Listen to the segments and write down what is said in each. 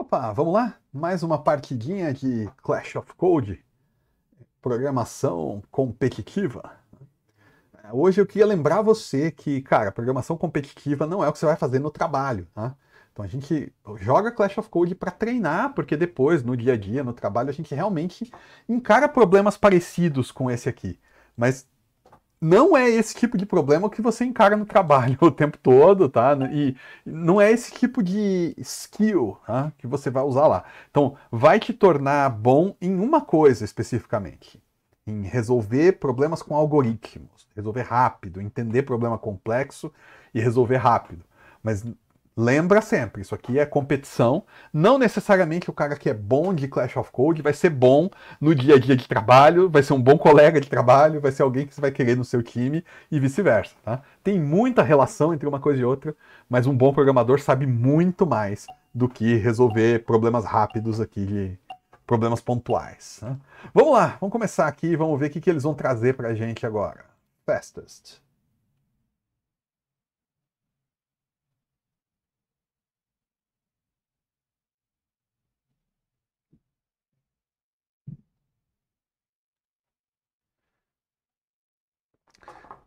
Opa, vamos lá? Mais uma partidinha de Clash of Code, programação competitiva. É, hoje eu queria lembrar você que, cara, programação competitiva não é o que você vai fazer no trabalho, tá? Então a gente joga Clash of Code para treinar, porque depois, no dia a dia, no trabalho, a gente realmente encara problemas parecidos com esse aqui. Mas não é esse tipo de problema que você encara no trabalho o tempo todo, tá? E não é esse tipo de skill tá? que você vai usar lá. Então, vai te tornar bom em uma coisa especificamente: em resolver problemas com algoritmos, resolver rápido, entender problema complexo e resolver rápido. Mas Lembra sempre, isso aqui é competição. Não necessariamente o cara que é bom de Clash of Code vai ser bom no dia a dia de trabalho, vai ser um bom colega de trabalho, vai ser alguém que você vai querer no seu time e vice-versa, tá? Tem muita relação entre uma coisa e outra, mas um bom programador sabe muito mais do que resolver problemas rápidos aqui de problemas pontuais. Né? Vamos lá, vamos começar aqui e vamos ver o que, que eles vão trazer para a gente agora. Fastest.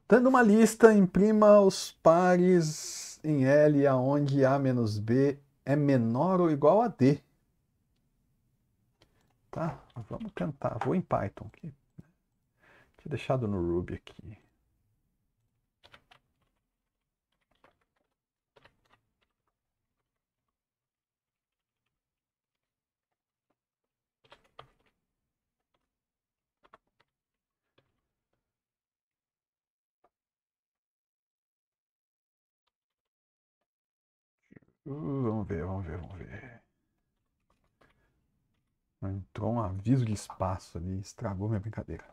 Dando uma lista, imprima os pares em L aonde A menos B é menor ou igual a D. Tá? Vamos tentar. Vou em Python aqui. Né? Tinha deixado no Ruby aqui. Uh, vamos ver, vamos ver, vamos ver. Entrou um aviso de espaço ali, estragou minha brincadeira.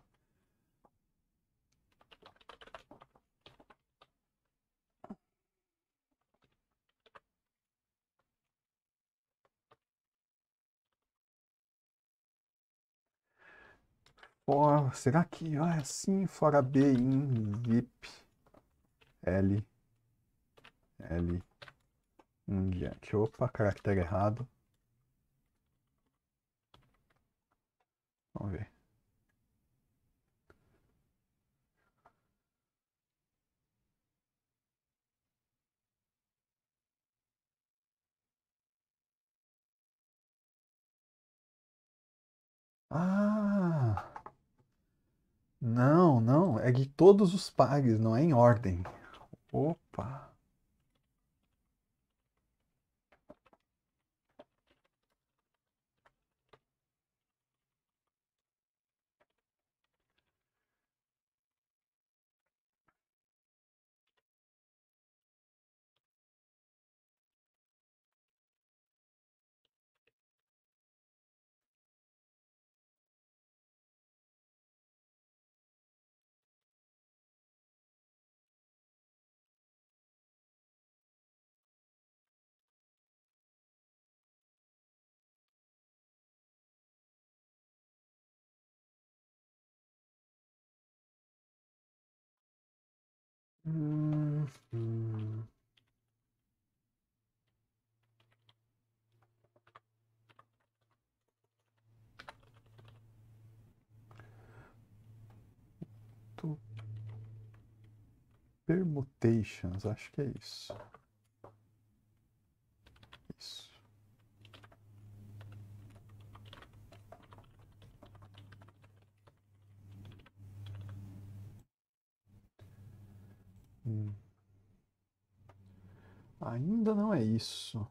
Oh, será que é assim fora B em L L um diante. Opa, caractere errado. Vamos ver. Ah! Não, não, é de todos os pares, não é em ordem. Opa! Uhum. Permutations, acho que é isso. Hum. Ainda não é isso.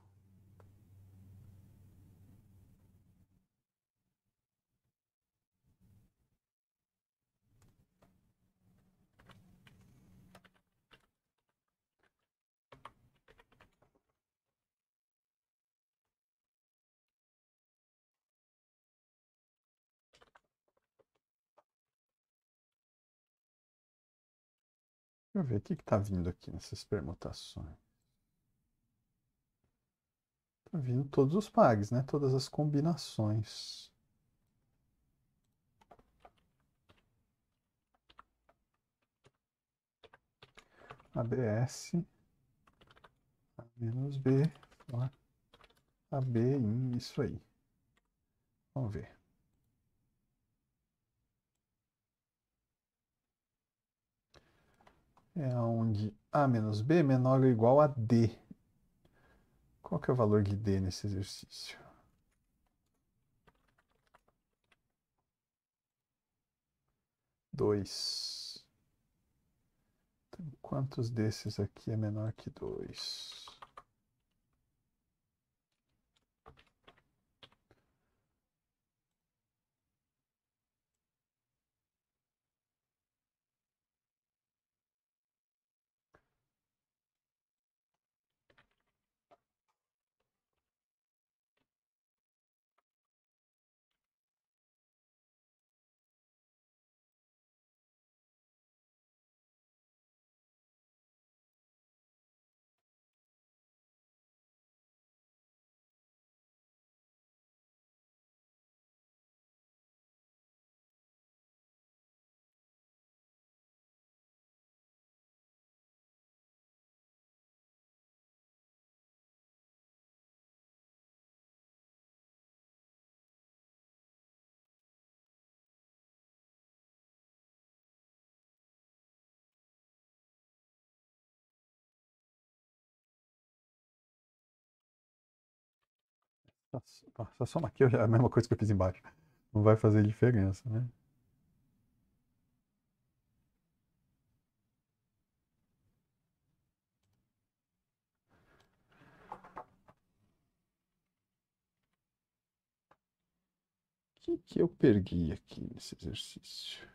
eu ver o que está vindo aqui nessas permutações. Está vindo todos os pags, né? Todas as combinações. ABS A menos B, A B isso aí. Vamos ver. é onde A menos B é menor ou igual a D. Qual que é o valor de D nesse exercício? Dois. Então, quantos desses aqui é menor que dois? Só, soma aqui é a mesma coisa que eu fiz embaixo. Não vai fazer diferença, né? O que, que eu perdi aqui nesse exercício?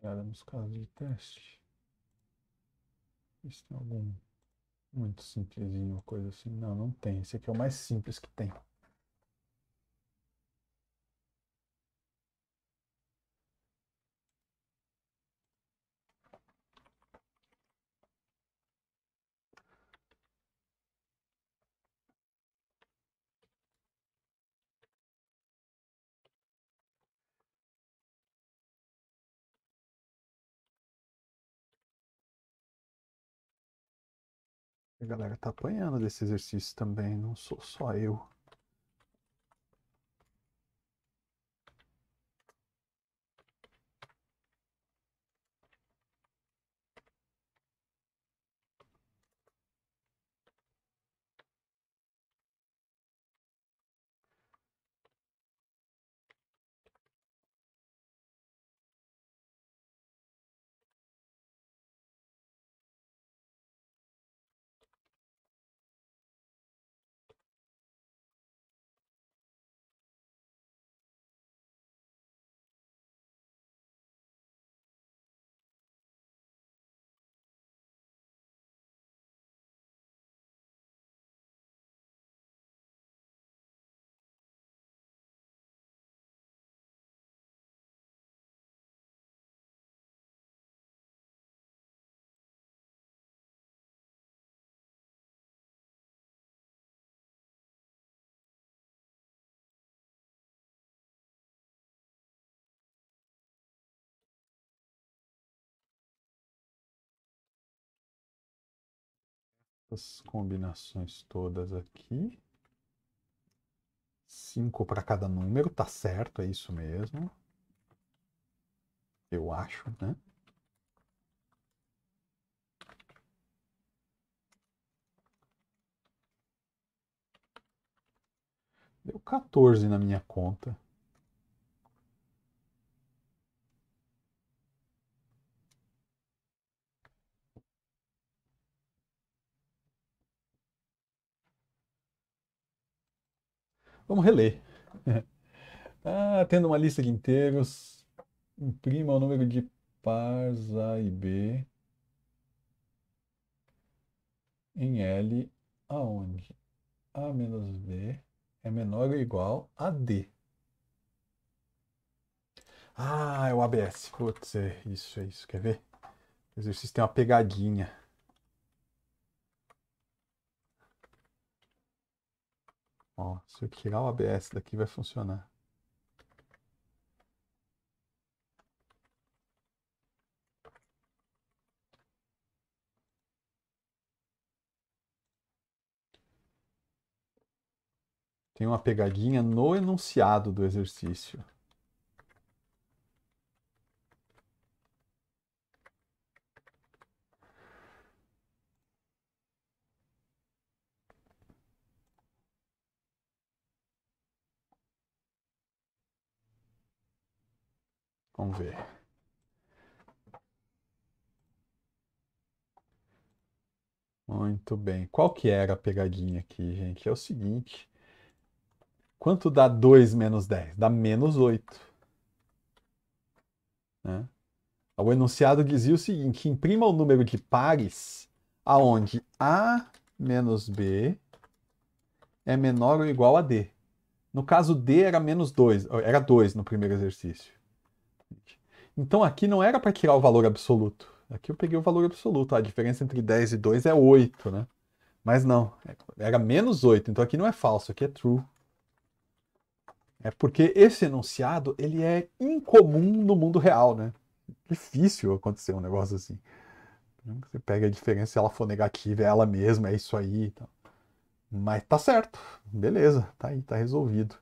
olhada nos casos de teste. Se tem algum muito simplesinho, coisa assim. Não, não tem. Esse aqui é o mais simples que tem. A galera tá apanhando desse exercício também, não sou só eu. essas combinações todas aqui. 5 para cada número, tá certo, é isso mesmo. Eu acho, né? Deu 14 na minha conta. Vamos reler. ah, tendo uma lista de inteiros, imprima o número de pares A e B em L aonde A menos B é menor ou igual a D. Ah, é o ABS. Putz, é isso, é isso. Quer ver? O exercício tem uma pegadinha. Ó, se eu tirar o ABS daqui, vai funcionar. Tem uma pegadinha no enunciado do exercício. Vamos ver. Muito bem. Qual que era a pegadinha aqui, gente? É o seguinte. Quanto dá 2 menos 10? Dá menos 8. Né? O enunciado dizia o seguinte, imprima o número de pares aonde A menos B é menor ou igual a D. No caso, D era menos 2, era 2 no primeiro exercício gente. Então aqui não era para tirar o valor absoluto. Aqui eu peguei o valor absoluto. A diferença entre 10 e 2 é 8, né? Mas não, era menos 8. Então aqui não é falso, aqui é true. É porque esse enunciado, ele é incomum no mundo real, né? Difícil acontecer um negócio assim. Você pega a diferença, se ela for negativa, é ela mesma, é isso aí Mas tá certo, beleza, tá aí, tá resolvido.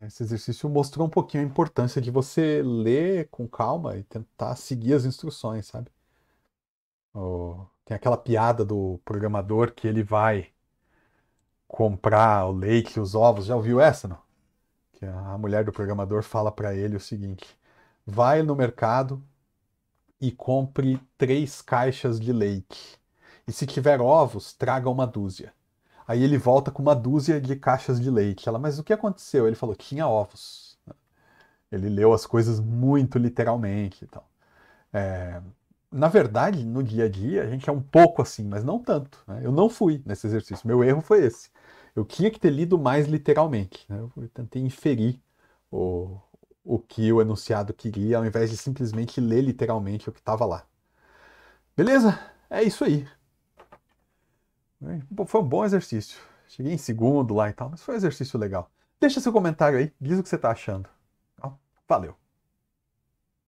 É, esse exercício mostrou um pouquinho a importância de você ler com calma e tentar seguir as instruções, sabe? Oh, tem aquela piada do programador que ele vai comprar o leite e os ovos. Já ouviu essa, não? Que a mulher do programador fala para ele o seguinte: vai no mercado e compre três caixas de leite. E se tiver ovos, traga uma dúzia. Aí ele volta com uma dúzia de caixas de leite. Ela, mas o que aconteceu? Ele falou, tinha ovos. Ele leu as coisas muito literalmente. Então. É, na verdade, no dia a dia, a gente é um pouco assim, mas não tanto. Né? Eu não fui nesse exercício. Meu erro foi esse. Eu tinha que ter lido mais literalmente. Né? Eu tentei inferir o, o que o enunciado queria, ao invés de simplesmente ler literalmente o que estava lá. Beleza? É isso aí. Né? Foi um bom exercício. Cheguei em segundo lá e tal, mas foi um exercício legal. Deixa seu comentário aí, diz o que você está achando. Então, valeu!